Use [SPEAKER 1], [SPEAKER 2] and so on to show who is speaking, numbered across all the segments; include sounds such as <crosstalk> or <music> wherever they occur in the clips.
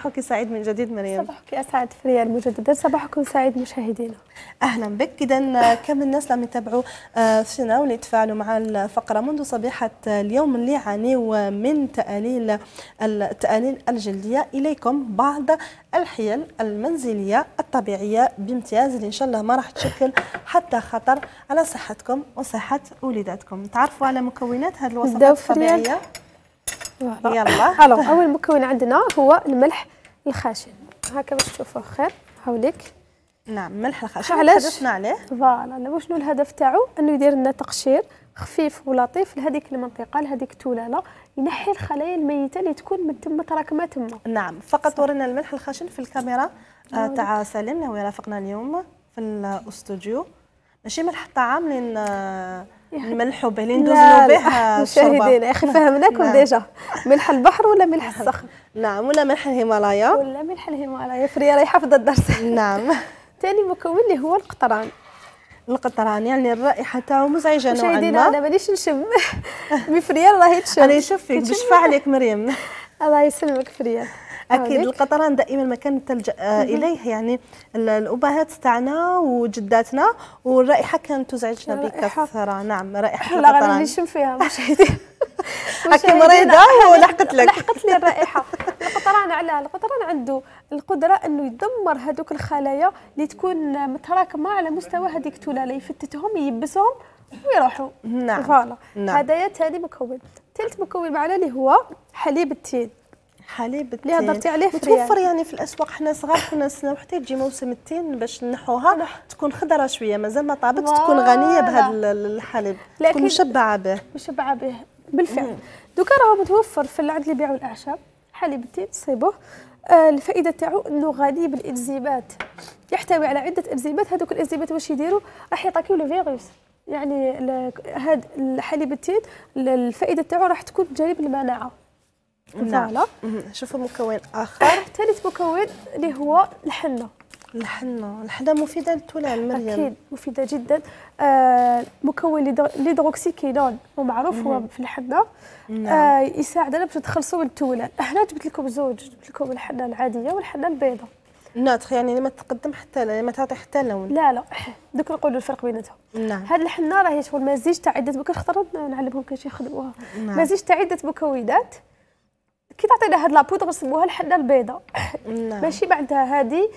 [SPEAKER 1] صباحك سعيد من جديد مريم صباحك اسعد فريال مجددا صباحكم سعيد مشاهدينا اهلا بك اذا آه، كم الناس اللي يتابعوا فينا آه، واللي يتفاعلوا مع الفقره منذ صبيحه آه، اليوم اللي عانيوا من تقاليل التقاليل الجلديه اليكم بعض الحيل المنزليه الطبيعيه بامتياز اللي ان شاء الله ما راح تشكل حتى خطر على صحتكم وصحه وليداتكم تعرفوا على مكونات هذه الوصفات الطبيعيه
[SPEAKER 2] يلا <laughs> اول مكون عندنا هو الملح الخشن هكا باش تشوفوه خير حولك نعم ملح الخشن علاش حدثنا عليه فوالا وشنو الهدف تاعو انه يدير لنا تقشير خفيف ولطيف لهذيك
[SPEAKER 1] المنطقه لهذيك التلاله ينحي الخلايا الميته اللي تكون من تم متراكمه تما نعم فقط ورنا الملح الخشن في الكاميرا آه تاع سالم اللي هو يرافقنا اليوم في الاستوديو ماشي ملح الطعام لان آه، الملح يعني وبالي دوزنا بها مشاهدينا يا اخي فهمناكم ديجا
[SPEAKER 2] ملح البحر ولا ملح نعم. الصخر
[SPEAKER 1] نعم ولا ملح الهيمالايا
[SPEAKER 2] ولا ملح الهيمالايا فريا راهي حافظه الدرس نعم ثاني <laughs> مكون اللي هو القطران
[SPEAKER 1] القطران يعني الرائحه تاعو مزعجه نوعا ما مشاهدينا انا مانيش نشم <laughs> مي فريال راهي تشم انا نشوف فيك بشفع عليك مريم <laughs> الله يسلمك فريال اكيد القطران دائما ما كانت تلجا آه، اليه يعني الابهات تاعنا وجداتنا والرائحه كانت تزعجنا بكثره نعم رائحه لا انا نشم فيها مشيتي <laughs> هكا مريضه ولحقت لك لحقت لي الرائحه
[SPEAKER 2] القطران علاه القطران عنده القدره انه يدمر هذوك الخلايا اللي تكون متراكمه على مستوى هذيك التلاله يفتتهم يبسهم ويروحوا نعم فوالا نعم. هذايا ثاني
[SPEAKER 1] مكون ثالث مكون معنا اللي هو حليب التين حليب التين اللي هضرتي عليه متوفر يعني. في الاسواق حنا صغار كنا نستناو حتى تجي موسم التين باش نحوها تكون خضره شويه مازال ما طابت تكون غنيه بهذا الحليب لكن تكون مشبعه به مشبعه به
[SPEAKER 2] بالفعل دوكا راه متوفر في عند اللي يبيعوا الاعشاب حليب التين تصيبوه آه الفائده تاعو انه غني بالانزيمات يحتوي على عده انزيمات هذوك الانزيمات واش يديروا راح يعطيكيو لو فيروس يعني هذا الحليب التين الفائده تاعو راح تكون تجارب المناعه فوالا نعم. نشوفوا مكون اخر ثالث مكون اللي هو الحنه الحنه الحنه مفيده للتلال مريم اكيد مفيده جدا آه مكون ليدروكسيكينون ومعروف هو في الحنه نعم. آه يساعدنا باش نتخلصوا من التلال هنا جبت لكم زوج جبت لكم الحنه العاديه والحنه البيضاء ناطخ يعني ما تقدم حتى لا ما تعطي حتى لون لا لا <laughs> دوك نقولوا الفرق بيناتهم نعم هاد الحنه راهي شغل مزيج تاع عده مكونات خطر نعلمهم كيفاش يخدموها نعم. مزيج تاع عده مكونات كي تعطينا هاد لابودغ نسموها الحنه البيضاء <coughs> نعم. ماشي بعدها هادي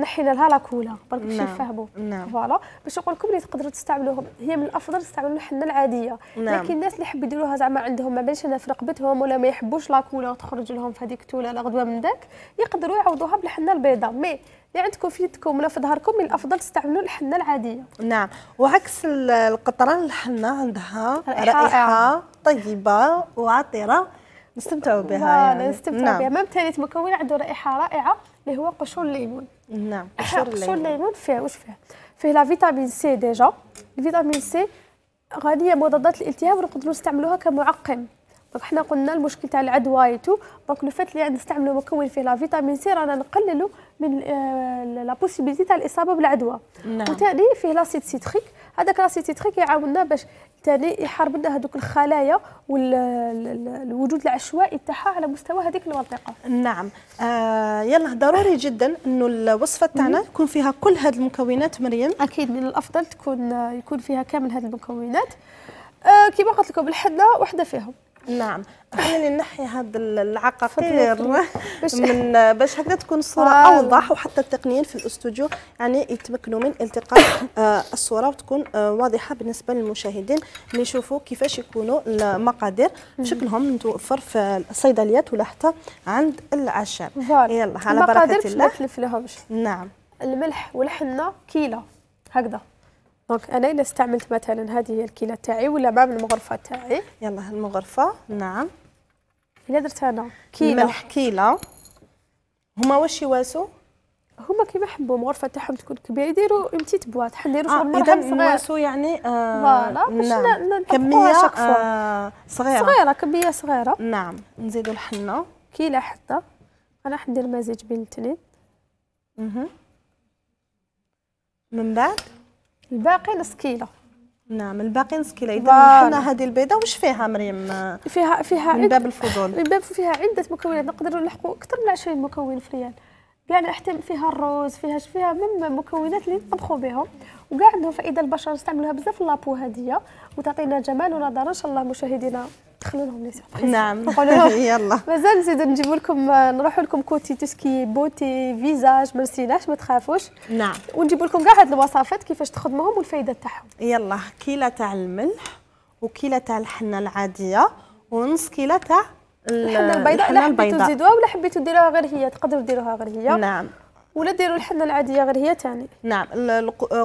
[SPEAKER 2] نحينا لها لاكولا برك باش نفهموا فوالا باش نقول لكم اللي تقدروا تستعملوهم هي من الافضل تستعملوا الحنه العاديه نعم. لكن الناس اللي يحبوا يديروها زعما عندهم ما بينش انا في رقبتهم ولا ما يحبوش لاكولا وتخرج لهم في هذيك التوله لا غدوه من داك يقدروا يعوضوها بالحنه البيضاء مي اللي عندكم في يدكم ولا في ظهركم من الافضل تستعملوا الحنه
[SPEAKER 1] العاديه نعم وعكس القطران الحنه عندها رائحه, رائحة طيبه وعطره نستمتعوا بها يعني. نستمتعوا نعم. بها ما بالتالي مكون عنده
[SPEAKER 2] رائحه رائعه اللي هو قشور الليمون نعم قشور الليمون قشور الليمون فيه واش فيه فيه لا فيتامين سي ديجا الفيتامين سي غنيه مضادات الالتهاب ونقدروا نستعملوها كمعقم دونك حنا قلنا المشكل تاع العدوى ايتو دونك لو فات اللي نستعملوا مكون فيه لا فيتامين سي رانا نقللوا من آه، لا بوسيبيليتي تاع الاصابه بالعدوى نعم. وثاني فيه لاسيد سيتريك هذاك لاسيد سيتريك يعاوننا باش ثاني يحارب لنا هذوك الخلايا
[SPEAKER 1] والوجود العشوائي تاعها على مستوى هذيك المنطقه نعم آه يلا ضروري جدا انه الوصفه تاعنا يكون فيها كل هذه المكونات مريم اكيد من الافضل تكون آه، يكون فيها كامل هذه المكونات آه كما قلت لكم الحنه وحده فيهم نعم خليني نحي هذا العقاقير من باش هكذا تكون الصوره اوضح وحتى التقنيين في الاستوديو يعني يتمكنوا من التقاط آه، الصوره وتكون آه، واضحه بالنسبه للمشاهدين اللي يشوفوا كيفاش يكونوا المقادير شكلهم متوفر في آه، الصيدليات ولا حتى عند العشاب يلا على بركه الله المقادير ما لهمش نعم
[SPEAKER 2] الملح والحنه كيلو هكذا دونك انا اذا استعملت مثلا هذه هي الكيله تاعي ولا مع المغرفه تاعي يلا المغرفه نعم الا درت انا كيله ملح كيله هما واش يواسوا هما كيما حبوا المغرفه تاعهم تكون كبيره يديروا امتيت بواط نديروا آه اذا نواسو
[SPEAKER 1] يعني آه، فوالا نعم. كميه آه
[SPEAKER 2] صغيره صغيره كميه صغيره نعم نزيدوا الحنه كيله حطه انا حندير
[SPEAKER 1] مزيج بين الاثنين من بعد الباقي نص كيلو نعم الباقي نص كيلو اذا حنا هذه البيضه واش فيها مريم فيها فيها من باب الفضول من
[SPEAKER 2] باب فيها عده مكونات نقدروا نلحقوا اكثر من 20 مكون في ريال كاع يعني حتى فيها الروز فيها فيها من مكونات اللي نطبخوا بهم وكاع عندهم فائده البشر نستعملوها بزاف في لابو هذه وتعطينا جمال ونضاره ان شاء الله مشاهدينا دخلوا لهم لي سيربريز نعم قولوا لهم <laughs> يلا مازال نزيد نجيبوا لكم نروحوا لكم كوتي توسكي بوتي فيزاج ما نسيناش ما تخافوش نعم ونجيبوا لكم كاع هاد الوصفات كيفاش تخدموهم والفائده تاعهم
[SPEAKER 1] يلا كيله تاع الملح وكيله تاع الحنه العاديه ونص كيله تاع الحنه البيضاء الحنه البيضاء تزيدوها
[SPEAKER 2] ولا حبيتوا ديروها غير هي
[SPEAKER 1] تقدروا ديروها غير هي نعم ولا ديروا الحنه العاديه غير هي ثاني نعم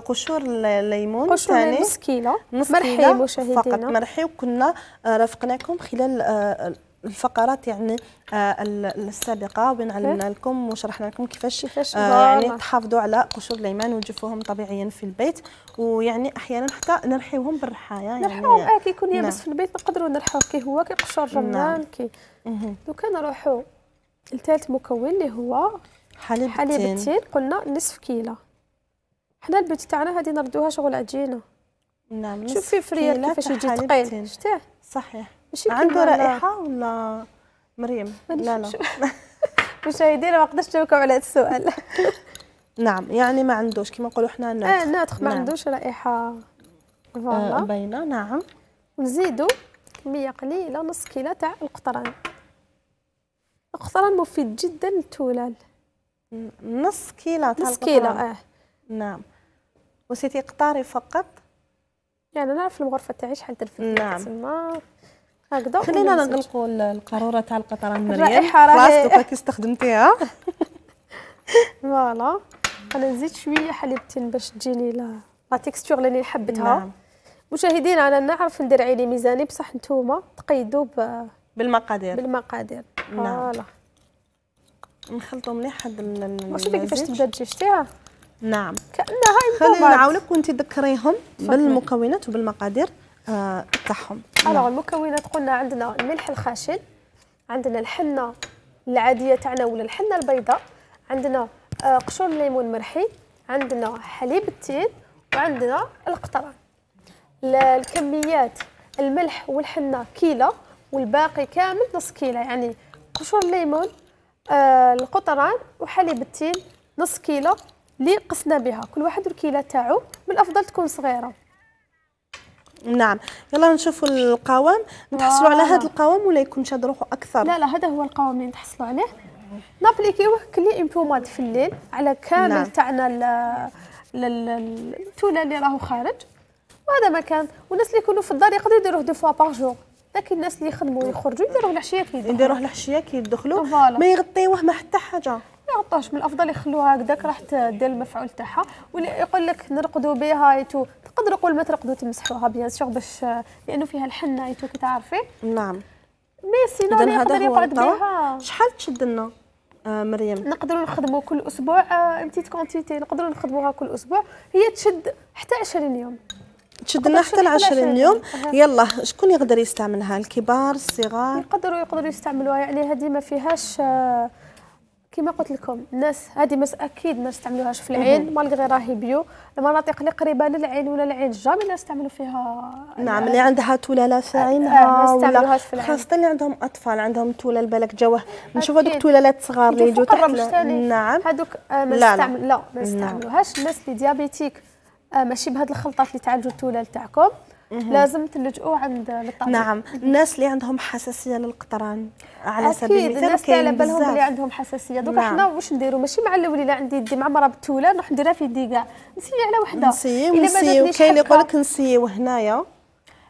[SPEAKER 1] قشور الليمون قشور ثاني نص كيلو مرحي مشاهدينا فقط مرحي وكنا آه، رافقناكم خلال آه، الفقرات يعني آه، السابقه وين علمنا لكم وشرحنا لكم كيفاش يعني تحافظوا على قشور الليمان وتجفوهم طبيعيا في البيت ويعني احيانا حتى نرحيوهم بالرحايه يعني نرحيوهم اه كيكون يابس نعم. في البيت نقدروا نرحوه
[SPEAKER 2] كي هو كي قشور الرمان نعم. كي دوكا نروحوا لثالث مكون اللي هو حليبتين حليبتين قلنا نصف كيلو حنا البيت تاعنا هذه نردوها شغل عجينة
[SPEAKER 1] نعم شوفي فريال كيفاش يجي ثقيل
[SPEAKER 2] شتيه صحيح
[SPEAKER 1] ماشي عنده رائحة ولا مريم لا لا <laughs> مشاهدينا ما قدرتش نجاوبكم على هذا السؤال <laughs> نعم يعني ما عندوش كما نقولوا حنا ناتخ نعم. اه ناتخ ما نعم. عندوش
[SPEAKER 2] رائحة آه، فوالا آه باينة نعم نزيدوا كمية قليلة نص كيلو تاع القطران القطران مفيد جدا للتولال
[SPEAKER 1] نص كيلو نص كيلو اه نعم وسيتي قطاري فقط يعني انا في الغرفه تاعي شحال تلفت نعم تما
[SPEAKER 2] هكذا خلينا نغلقوا
[SPEAKER 1] القاروره تاع القطران مريم الرائحه راهي دوكا كي استخدمتيها
[SPEAKER 2] <laughs> فوالا انا نزيد شويه حليبتين باش تجيني لا تيكستور اللي حبتها نعم. مشاهدين انا نعرف ندير عيني ميزاني بصح نتوما تقيدوا ب... بالمقادير بالمقادير نعم. فوالا نخلطو
[SPEAKER 1] مليح حد شوفي كيفاش تبدا
[SPEAKER 2] تجي شتيها
[SPEAKER 1] نعم كانها خلينا نعاونك وانت تذكريهم بالمكونات وبالمقادير آه، تاعهم الوغ نعم.
[SPEAKER 2] المكونات قلنا عندنا الملح الخشن عندنا الحنه العاديه تاعنا ولا الحنه البيضاء عندنا آه قشور الليمون مرحي عندنا حليب التين وعندنا القطران الكميات الملح والحنه كيلو والباقي كامل نص كيلو يعني قشور الليمون آه، القطران وحليب التين نص كيلو اللي قسنا بها كل واحد الكيله تاعو من
[SPEAKER 1] الافضل تكون صغيره نعم يلا نشوفوا القوام نتحصلوا على هذا القوام ولا يكون شاد روحه اكثر لا لا هذا هو القوام اللي نتحصلوا عليه نابليكيوه
[SPEAKER 2] كلي بوماد في الليل على كامل نعم. تاعنا التوله اللي راهو خارج وهذا مكان والناس اللي يكونوا في الدار يقدروا يديروه دو فوا باغ جور لكن الناس اللي يخدموا ويخرجوا يديروه العشيه كيدخلوا يديروه العشيه كيدخلوا ما يغطيوه ما حتى حاجه ما يغطوش من الافضل يخلوها هكذاك راح دير المفعول تاعها ويقول يقول لك نرقدوا بها ايتو تقدروا قول ما ترقدوا تمسحوها بيان سيغ باش لانه فيها الحنه ايتو كي تعرفي نعم
[SPEAKER 1] مي سينو يقدر يقعد بها شحال تشد لنا
[SPEAKER 2] آه مريم نقدروا نخدموا كل اسبوع آه امتيت كونتيتي نقدروا نخدموها كل اسبوع هي تشد حتى 20 يوم تشدنا حتى ل 20 يوم يلا
[SPEAKER 1] شكون يقدر يستعملها الكبار الصغار
[SPEAKER 2] يقدروا يقدروا
[SPEAKER 1] يستعملوها يعني هذه ما فيهاش آه، كما
[SPEAKER 2] قلت لكم الناس هذه مس اكيد ما نستعملوهاش في العين مالغي راهي بيو المناطق اللي قريبه للعين ولا العين جامي الناس نستعملوا فيها نعم اللي عندها
[SPEAKER 1] تلاله في آه، عينها آه، ولا في العين. خاصه اللي عندهم اطفال عندهم تلال بالك جوه نشوفوا هذوك التلالات صغار اللي يجوا تحت نعم هذوك ما لا, لا. لا ما نعم. نستعملوهاش الناس اللي ديابيتيك آه،
[SPEAKER 2] ماشي بهاد الخلطات اللي تعالجوا التولال تاعكم لازم تلجؤوا عند للطبيب نعم الناس اللي عندهم حساسيه للقطران على سبيل المثال الناس اللي على بالهم اللي عندهم حساسيه دوك نعم. حنا واش نديروا ماشي مع الاول الا عندي يدي مع بالتوله نروح نديرها في يدي كاع نسيي على وحده نسيي ونسيي كاين اللي
[SPEAKER 1] يقول لك نسيو هنايا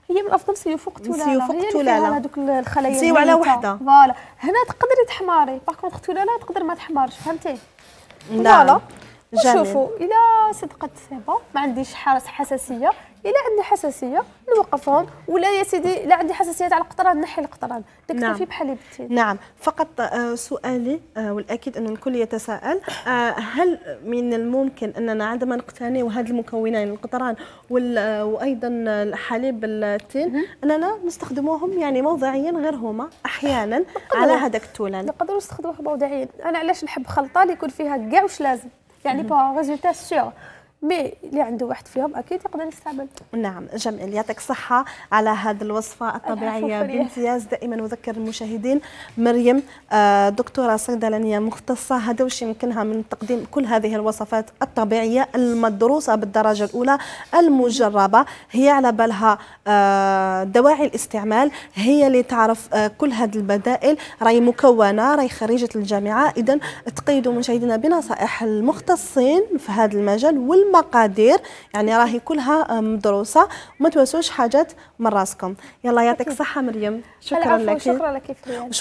[SPEAKER 2] هي من الافضل نسيو فوق التوله نسيو فوق التوله هذوك الخلايا نسيو على وحده فوالا هنا تقدري تحماري باغ كونطخ تولاله تقدر ما تحمارش فهمتي نعم. فوالا شوفوا الى صدقت الصيبه ما عنديش حساسيه الى عندي حساسيه نوقفهم ولا يا سيدي لا عندي حساسيه على القطران
[SPEAKER 1] نحي القطران تكتفي نعم. في
[SPEAKER 2] بحال نعم
[SPEAKER 1] فقط آه، سؤالي آه، والاكيد ان الكل يتساءل آه، هل من الممكن اننا عندما نقتنيو هذه المكونين القطران وايضا الحليب التين اننا نستخدموهم يعني موضعيا غير هما احيانا على هذاك التولان نقدروا نستخدموهم موضعيا انا علاش نحب
[SPEAKER 2] خلطه اللي يكون فيها كاع واش لازم qui allait pour un résultat sûr. مي اللي عنده واحد فيهم
[SPEAKER 1] اكيد يقدر يستعمل نعم جميل يعطيك الصحه على هذه الوصفه الطبيعيه بامتياز دائما نذكر المشاهدين مريم آه، دكتوره صيدلانيه مختصه هذا واش يمكنها من تقديم كل هذه الوصفات الطبيعيه المدروسه بالدرجه الاولى المجربه هي على بالها آه، دواعي الاستعمال هي اللي تعرف آه، كل هذه البدائل راهي مكونه راهي خريجه الجامعه اذا تقيدوا مشاهدينا بنصائح المختصين في هذا المجال وال المقادير يعني راهي كلها مدروسه وما تواسوش حاجات من راسكم يلا يعطيك الصحه مريم شكرا لك شكرا
[SPEAKER 2] لك